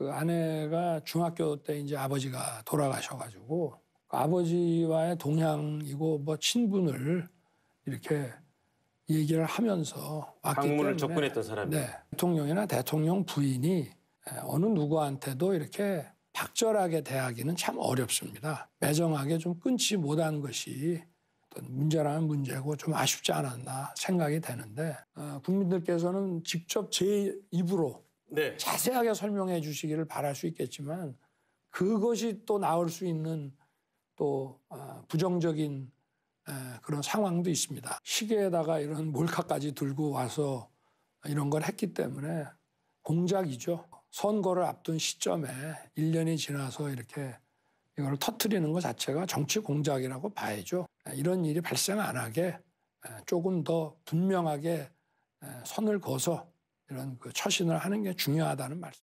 그 아내가 중학교 때 이제 아버지가 돌아가셔가지고 그 아버지와의 동향이고 뭐 친분을 이렇게 얘기를 하면서 왔기 방문을 문에 접근했던 사람이 네, 대통령이나 대통령 부인이 예, 어느 누구한테도 이렇게 박절하게 대하기는 참 어렵습니다. 매정하게 좀 끊지 못한 것이 어떤 문제라는 문제고 좀 아쉽지 않았나 생각이 되는데 어, 국민들께서는 직접 제 입으로 네. 자세하게 설명해 주시기를 바랄 수 있겠지만 그것이 또 나올 수 있는 또 아, 부정적인 그런 상황도 있습니다. 시계에다가 이런 몰카까지 들고 와서 이런 걸 했기 때문에 공작이죠. 선거를 앞둔 시점에 1년이 지나서 이렇게 이걸 터트리는 것 자체가 정치 공작이라고 봐야죠. 이런 일이 발생 안 하게 조금 더 분명하게 선을 그서 그런그 처신을 하는 게 중요하다는 말씀.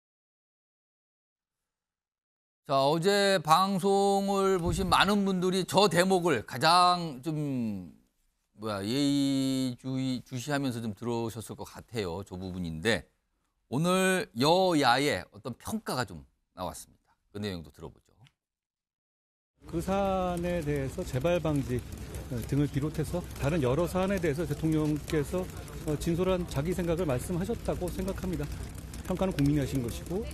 자, 어제 방송을 보신 많은 분들이 저 대목을 가장 좀 뭐야 예의주의 주시하면서 좀 들어오셨을 것 같아요. 저 부분인데 오늘 여야의 어떤 평가가 좀 나왔습니다. 그 내용도 들어보죠. 그 사안에 대해서 재발 방지 등을 비롯해서 다른 여러 사안에 대해서 대통령께서 어, 진솔한 자기 생각을 말씀하셨다고 생각합니다. 평가는 국민이 하신 것이고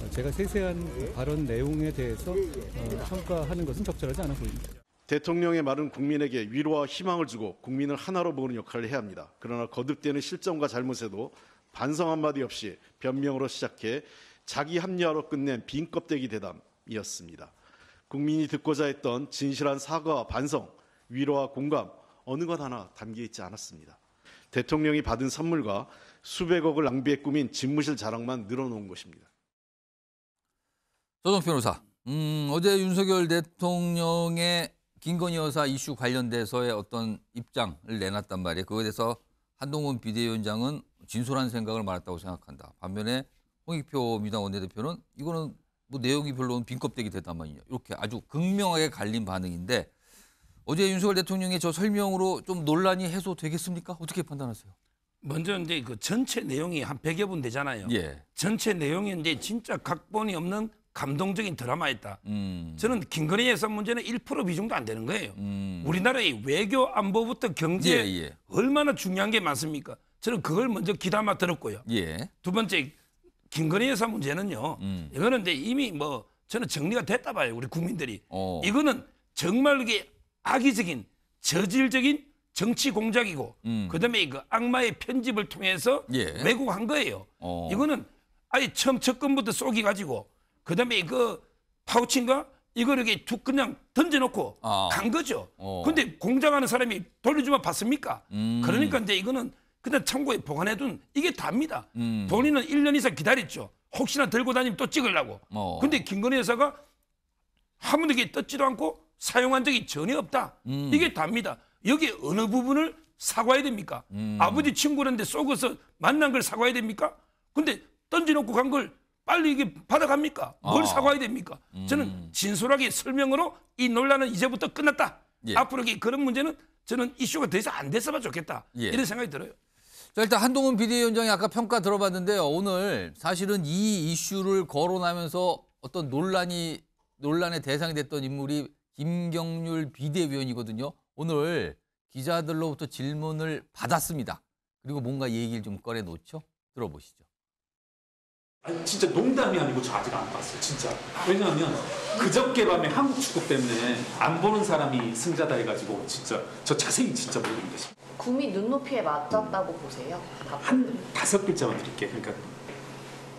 어, 제가 세세한 발언 내용에 대해서 어, 평가하는 것은 적절하지 않아 보입니다. 대통령의 말은 국민에게 위로와 희망을 주고 국민을 하나로 모으는 역할을 해야 합니다. 그러나 거듭되는 실정과 잘못에도 반성 한마디 없이 변명으로 시작해 자기 합리화로 끝낸 빈 껍데기 대담이었습니다. 국민이 듣고자 했던 진실한 사과와 반성, 위로와 공감 어느 것 하나 담겨 있지 않았습니다. 대통령이 받은 선물과 수백억을 낭비해 꾸민 집무실 자랑만 늘어놓은 것입니다. 조동 변호사, 음, 어제 윤석열 대통령의 김건희 여사 이슈 관련돼서의 어떤 입장을 내놨단 말이에요. 그거에 대해서 한동훈 비대위원장은 진솔한 생각을 말했다고 생각한다. 반면에 홍익표 민당 원내대표는 이거는 뭐 내용이 별로 빈껍데기 됐단 말이냐. 이렇게 아주 극명하게 갈린 반응인데 어제 윤석열 대통령의 저 설명으로 좀 논란이 해소되겠습니까? 어떻게 판단하세요? 먼저 이제 그 전체 내용이 한 100여 분 되잖아요. 예. 전체 내용인데 진짜 각본이 없는 감동적인 드라마였다. 음. 저는 김건희 예산 문제는 1% 비중도 안 되는 거예요. 음. 우리나라의 외교 안보부터 경제 예, 예. 얼마나 중요한 게 많습니까? 저는 그걸 먼저 귀담아 들었고요. 예. 두 번째 김건희 예산 문제는요. 음. 이거는 이제 이미 뭐 저는 정리가 됐다 봐요. 우리 국민들이. 어. 이거는 정말 이게 악의적인 저질적인 정치 공작이고 음. 그다음에 그 악마의 편집을 통해서 예. 왜곡한 거예요. 어. 이거는 아예 처음 접근부터 쏘기 가지고 그다음에 그 파우치인가 이걸 이렇게 툭 그냥 던져놓고 아. 간 거죠. 어. 근데 공작하는 사람이 돌려주면 받습니까? 음. 그러니까 이제 이거는 그냥 창고에 보관해둔 이게 답니다. 음. 본인은 1년 이상 기다렸죠. 혹시나 들고 다니면 또 찍으려고. 어. 근데 김건희 여사가 한 번도 이게 떴지도 않고 사용한 적이 전혀 없다. 음. 이게 답니다. 여기 어느 부분을 사과해야 됩니까? 음. 아버지 친구라는데 속어서 만난 걸 사과해야 됩니까? 근데 던지놓고 간 걸 빨리 이게 받아갑니까? 뭘 아. 사과해야 됩니까? 음. 저는 진솔하게 설명으로 이 논란은 이제부터 끝났다. 예. 앞으로 그런 문제는 저는 이슈가 돼서 상안 됐으면 좋겠다. 예. 이런 생각이 들어요. 자, 일단 한동훈 비대위원장이 아까 평가 들어봤는데요. 오늘 사실은 이 이슈를 거론하면서 어떤 논란이 논란의 대상이 됐던 인물이 김경률 비대위원이거든요. 오늘 기자들로부터 질문을 받았습니다. 그리고 뭔가 얘기를 좀 꺼내놓죠. 들어보시죠. 아니, 진짜 농담이 아니고 저 아직 안 봤어요. 진짜. 왜냐하면 그저께 밤에 한국 축구 때문에 안 보는 사람이 승자다 해가지고 진짜 저 자세히 진짜 모르는데 구미 눈높이에 맞았다고 보세요? 한 다섯 글자만 드릴게요. 그러니까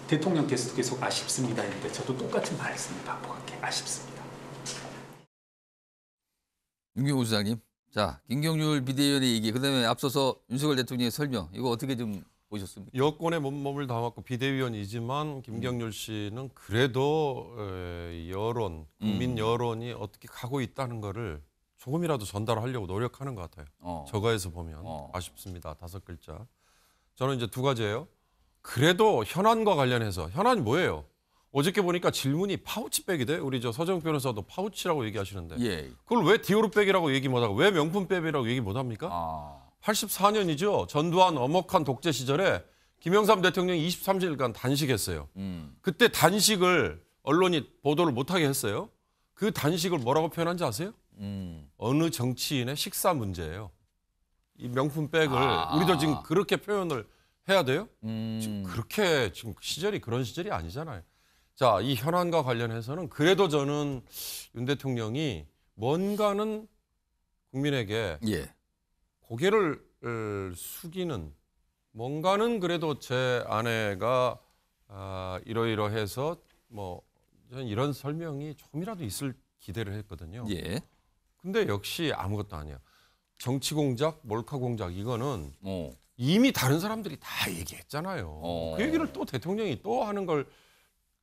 대통령께서도 계속 아쉽습니다 했는데 저도 똑같은 말씀을 반복할게 아쉽습니다. 윤경호 수장님. 자, 김경률 비대위원의 얘기, 그다음에 앞서서 윤석열 대통령의 설명. 이거 어떻게 좀 보셨습니까? 여권의 몸몸을 담았고 비대위원이지만 김경률 음. 씨는 그래도 여론, 국민 음. 여론이 어떻게 가고 있다는 거를 조금이라도 전달하려고 노력하는 것 같아요. 어. 저거에서 보면 어. 아쉽습니다. 다섯 글자. 저는 이제 두 가지예요. 그래도 현안과 관련해서 현안이 뭐예요? 어저께 보니까 질문이 파우치백이대. 우리 저 서정 변호사도 파우치라고 얘기하시는데. 예. 그걸 왜 디오르백이라고 얘기 못하고 왜 명품백이라고 얘기 못합니까? 아. 84년이죠. 전두환 엄혹한 독재 시절에 김영삼 대통령이 23일간 단식했어요. 음. 그때 단식을 언론이 보도를 못하게 했어요. 그 단식을 뭐라고 표현한지 아세요? 음. 어느 정치인의 식사 문제예요. 이 명품백을 아. 아. 우리도 지금 그렇게 표현을 해야 돼요? 음. 지금 그렇게 지금 그 시절이 그런 시절이 아니잖아요. 자, 이 현안과 관련해서는 그래도 저는 윤 대통령이 뭔가는 국민에게 예. 고개를 어, 숙이는 뭔가는 그래도 제 아내가 아, 이러이러해서 뭐 저는 이런 설명이 조금이라도 있을 기대를 했거든요. 예. 근데 역시 아무것도 아니야. 정치 공작, 몰카 공작 이거는 오. 어. 이미 다른 사람들이 다 얘기했잖아요. 오. 어. 그 얘기를 또 대통령이 또 하는 걸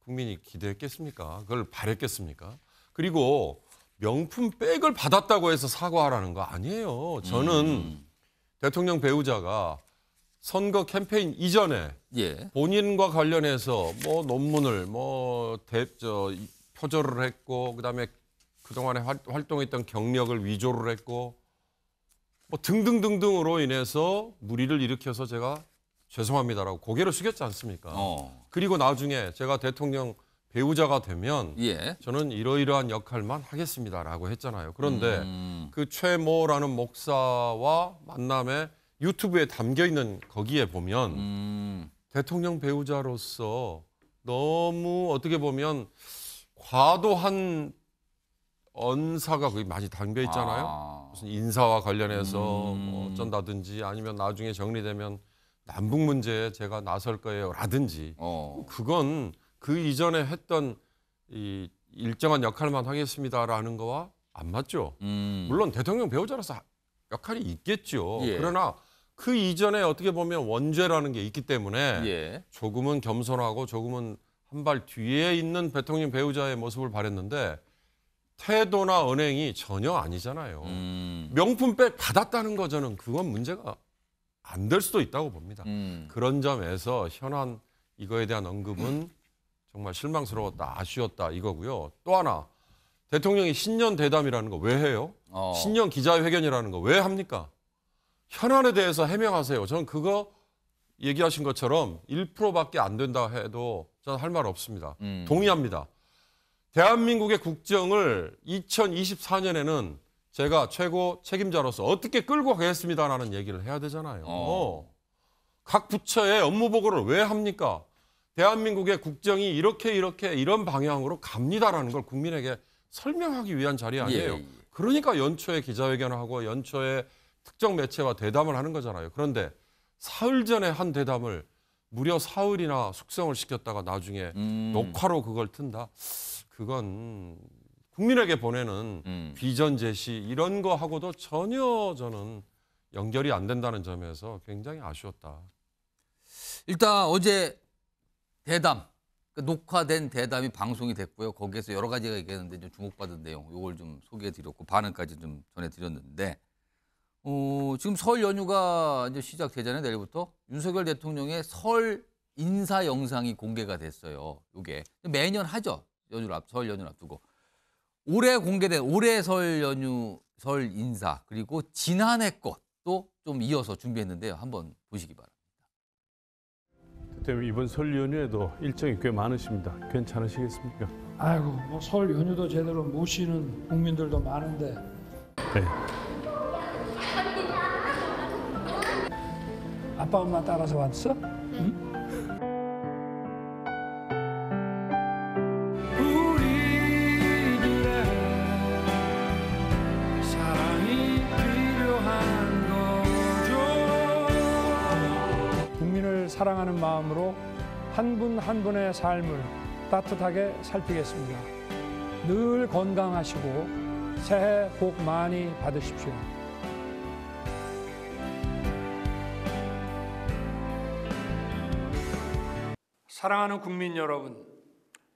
국민이 기대했겠습니까? 그걸 바랬겠습니까? 그리고 명품 백을 받았다고 해서 사과하라는 거 아니에요. 저는 음. 대통령 배우자가 선거 캠페인 이전에 예. 본인과 관련해서 뭐 논문을 뭐 대, 저, 표절을 했고 그다음에 그동안에 활, 활동했던 경력을 위조를 했고 뭐 등등등등으로 인해서 무리를 일으켜서 제가 죄송합니다라고 고개를 숙였지 않습니까? 어. 그리고 나중에 제가 대통령 배우자가 되면 예. 저는 이러이러한 역할만 하겠습니다라고 했잖아요. 그런데 음. 그 최모라는 목사와 만남에 유튜브에 담겨 있는 거기에 보면 음. 대통령 배우자로서 너무 어떻게 보면 과도한 언사가 거기 많이 담겨 있잖아요. 아. 무슨 인사와 관련해서 뭐 음. 뭐 어쩐다든지 아니면 나중에 정리되면 남북 문제에 제가 나설 거예요라든지 어. 그건 그 이전에 했던 이 일정한 역할만 하겠습니다라는 거와 안 맞죠. 음. 물론 대통령 배우자로서 역할이 있겠죠. 예. 그러나 그 이전에 어떻게 보면 원죄라는 게 있기 때문에 예. 조금은 겸손하고 조금은 한 발 뒤에 있는 대통령 배우자의 모습을 바랬는데 태도나 언행이 전혀 아니잖아요. 음. 명품백 받았다는 거 저는 그건 문제가 안될 수도 있다고 봅니다. 음. 그런 점에서 현안 이거에 대한 언급은 정말 실망스러웠다, 아쉬웠다 이거고요. 또 하나 대통령이 신년 대담이라는 거 왜 해요? 어. 신년 기자회견이라는 거 왜 합니까? 현안에 대해서 해명하세요. 저는 그거 얘기하신 것처럼 1%밖에 안 된다 해도 저는 할 말 없습니다. 음. 동의합니다. 대한민국의 국정을 2024년에는 제가 최고 책임자로서 어떻게 끌고 가겠습니다라는 얘기를 해야 되잖아요. 어. 각 부처의 업무 보고를 왜 합니까? 대한민국의 국정이 이렇게 이렇게 이런 방향으로 갑니다라는 걸 국민에게 설명하기 위한 자리 아니에요. 예, 예. 그러니까 연초에 기자회견을 하고 연초에 특정 매체와 대담을 하는 거잖아요. 그런데 사흘 전에 한 대담을 무려 사흘이나 숙성을 시켰다가 나중에 음. 녹화로 그걸 튼다. 그건 국민에게 보내는 음. 비전 제시 이런 거하고도 전혀 저는 연결이 안 된다는 점에서 굉장히 아쉬웠다. 일단 어제 대담 그 녹화된 대담이 방송이 됐고요. 거기에서 여러 가지가 있겠는데좀 주목받은 내용 요걸 좀 소개해드렸고 반응까지 좀 전해드렸는데 어, 지금 설 연휴가 이제 시작되잖아요. 내일부터 윤석열 대통령의 설 인사 영상이 공개가 됐어요. 요게 매년 하죠. 연휴를 앞, 설 연휴를 앞두고. 올해 공개된 올해 설 연휴 설 인사 그리고 지난해 것도 좀 이어서 준비했는데요. 한번 보시기 바랍니다. 때문에 이번 설 연휴에도 일정이 꽤 많으십니다. 괜찮으시겠습니까? 아이고 뭐설 연휴도 제대로 못 쉬는 국민들도 많은데. 네. 아빠 엄마 따라서 왔어? 응? 사랑하는 마음으로 한 분한 한 분의 삶을 따뜻하게 살피겠습니다. 늘 건강하시고 새해 복 많이 받으십시오. 사랑하는 국민 여러분,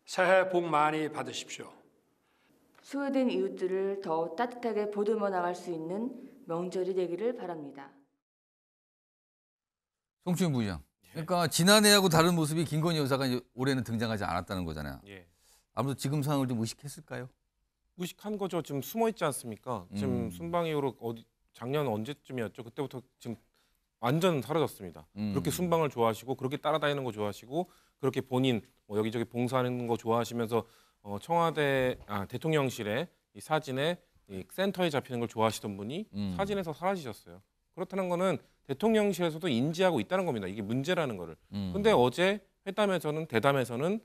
새해 복 많이 받으십시오. 소외된 이웃들을 더 따뜻하게 보듬어 나갈 수 있는 명절이 되기를 바랍니다. 송춘 부장, 그러니까 지난해하고 다른 모습이 김건희 여사가 올해는 등장하지 않았다는 거잖아요. 예. 아무래도 지금 상황을 좀 의식했을까요? 의식한 거죠. 지금 숨어 있지 않습니까? 지금 음. 순방 이후로 어디 작년 언제쯤이었죠? 그때부터 지금 완전 사라졌습니다. 음. 그렇게 순방을 좋아하시고 그렇게 따라다니는 거 좋아하시고 그렇게 본인 뭐 여기저기 봉사하는 거 좋아하시면서 어, 청와대 아, 대통령실에 이 사진에 이 센터에 잡히는 걸 좋아하시던 분이 음. 사진에서 사라지셨어요. 그렇다는 거는 대통령실에서도 인지하고 있다는 겁니다. 이게 문제라는 거를. 음. 근데 어제 회담에서는 대담에서는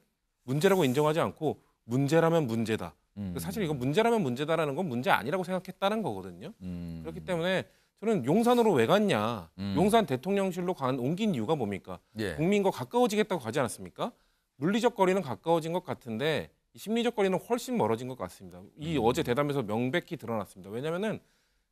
문제라고 인정하지 않고 문제라면 문제다. 음. 그 사실 이거 문제라면 문제다라는 건 문제 아니라고 생각했다는 거거든요. 음. 그렇기 때문에 저는 용산으로 왜 갔냐. 음. 용산 대통령실로 간 옮긴 이유가 뭡니까? 예. 국민과 가까워지겠다고 가지 않았습니까? 물리적 거리는 가까워진 것 같은데 심리적 거리는 훨씬 멀어진 것 같습니다. 이 음. 어제 대담에서 명백히 드러났습니다. 왜냐면은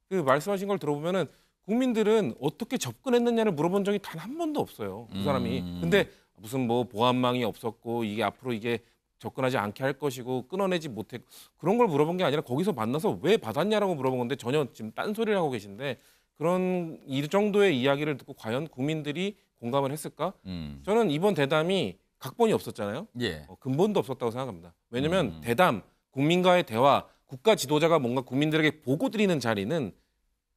하그 말씀하신 걸 들어보면은 국민들은 어떻게 접근했느냐를 물어본 적이 단 한 번도 없어요. 그 음. 사람이. 음. 근데 무슨 뭐 보안망이 없었고 이게 앞으로 이게 접근하지 않게 할 것이고 끊어내지 못해 그런 걸 물어본 게 아니라 거기서 만나서 왜 받았냐라고 물어본 건데 전혀 지금 딴소리를 하고 계신데 그런 이 정도의 이야기를 듣고 과연 국민들이 공감을 했을까? 음. 저는 이번 대담이 각본이 없었잖아요. 예. 어, 근본도 없었다고 생각합니다. 왜냐하면 음. 대담, 국민과의 대화, 국가 지도자가 뭔가 국민들에게 보고 드리는 자리는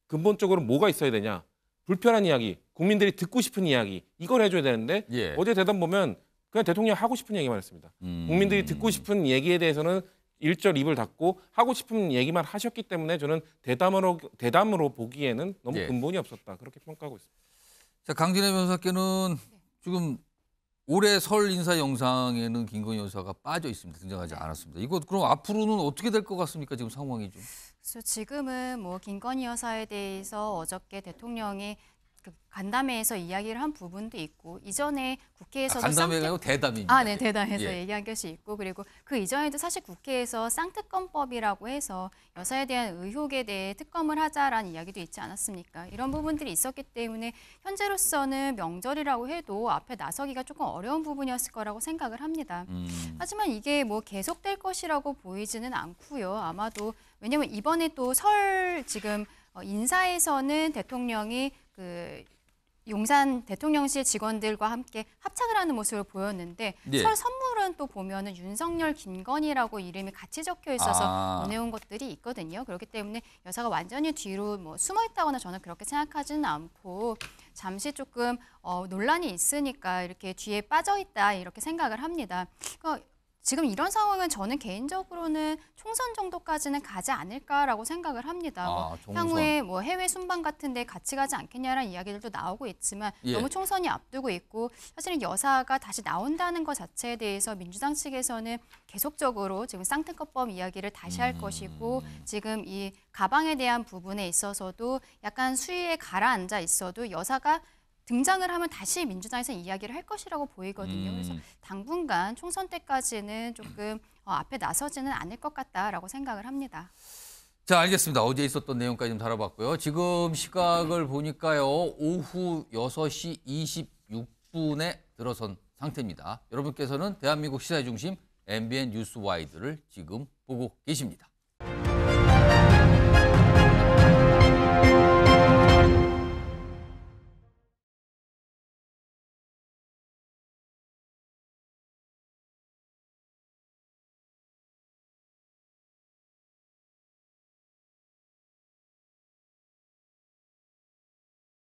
근본적으로 뭐가 있어야 되냐. 불편한 이야기, 국민들이 듣고 싶은 이야기 이걸 해줘야 되는데 예. 어제 대답 보면 그냥 대통령 하고 싶은 얘기만 했습니다. 음. 국민들이 듣고 싶은 얘기에 대해서는 일절 입을 닫고 하고 싶은 얘기만 하셨기 때문에 저는 대담으로 대담으로 보기에는 너무 예. 근본이 없었다 그렇게 평가하고 있습니다. 자 강진애 변호사께는 네. 지금 올해 설 인사 영상에는 김건희 여사가 빠져 있습니다. 등장하지 네. 않았습니다. 이거 그럼 앞으로는 어떻게 될 것 같습니까? 지금 상황이 좀. 지금은 뭐 김건희 여사에 대해서 어저께 대통령이 그 간담회에서 이야기를 한 부분도 있고 이전에 국회에서 아, 간담회가 쌍특... 대담입니다. 아, 네, 대담에서 예. 얘기한 것이 있고 그리고 그 이전에도 사실 국회에서 쌍특검법이라고 해서 여사에 대한 의혹에 대해 특검을 하자라는 이야기도 있지 않았습니까? 이런 부분들이 있었기 때문에 현재로서는 명절이라고 해도 앞에 나서기가 조금 어려운 부분이었을 거라고 생각을 합니다. 음. 하지만 이게 뭐 계속될 것이라고 보이지는 않고요. 아마도 왜냐면 이번에 또 설 지금 어, 인사에서는 대통령이 그 용산 대통령실 직원들과 함께 합창을 하는 모습을 보였는데 예. 설 선물은 또보면 윤석열 김건희라고 이름이 같이 적혀 있어서 아. 보내온 것들이 있거든요. 그렇기 때문에 여사가 완전히 뒤로 뭐 숨어 있다거나 저는 그렇게 생각하지는 않고 잠시 조금 어, 논란이 있으니까 이렇게 뒤에 빠져 있다 이렇게 생각을 합니다. 그러니까 지금 이런 상황은 저는 개인적으로는 총선 정도까지는 가지 않을까라고 생각을 합니다. 아, 뭐 향후에 뭐 해외 순방 같은데 같이 가지 않겠냐라는 이야기들도 나오고 있지만 예. 너무 총선이 앞두고 있고 사실은 여사가 다시 나온다는 것 자체에 대해서 민주당 측에서는 계속적으로 지금 쌍특허법 이야기를 다시 할 음. 것이고 지금 이 가방에 대한 부분에 있어서도 약간 수위에 가라앉아 있어도 여사가 등장을 하면 다시 민주당에서 이야기를 할 것이라고 보이거든요. 음. 그래서 당분간 총선 때까지는 조금 어, 앞에 나서지는 않을 것 같다라고 생각을 합니다. 자, 알겠습니다. 어제 있었던 내용까지 좀 다뤄봤고요. 지금 시각을 보니까요. 오후 6시 26분에 들어선 상태입니다. 여러분께서는 대한민국 시사의 중심 MBN 뉴스 와이드를 지금 보고 계십니다.